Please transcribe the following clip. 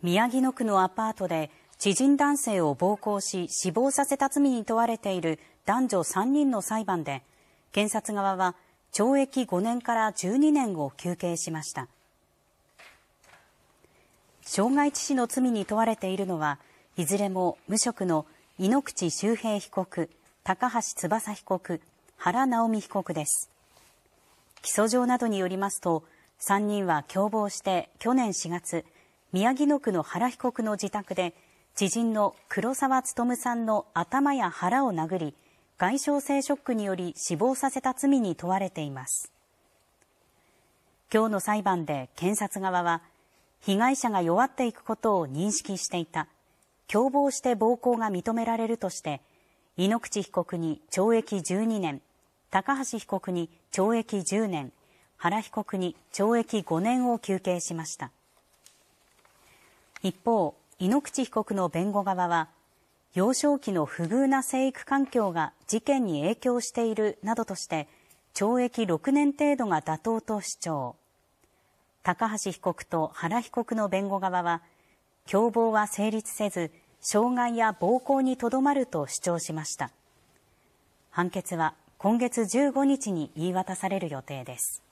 宮城野区のアパートで知人男性を暴行し死亡させた罪に問われている男女3人の裁判で検察側は懲役5年から12年を求刑しました傷害致死の罪に問われているのはいずれも無職の井ノ口周平被告高橋翼被告原直美被告です起訴状などによりますと3人は共謀して去年4月宮城野区の原被告の自宅で、知人の黒沢勉さんの頭や腹を殴り、外傷性ショックにより死亡させた罪に問われています。今日の裁判で検察側は、被害者が弱っていくことを認識していた。共謀して暴行が認められるとして、井ノ口被告に懲役12年、高橋被告に懲役10年、原被告に懲役5年を求刑しました。一方、井ノ口被告の弁護側は、幼少期の不遇な生育環境が事件に影響しているなどとして、懲役6年程度が妥当と主張。高橋被告と原被告の弁護側は、共謀は成立せず、傷害や暴行にとどまると主張しました。判決は今月15日に言い渡される予定です。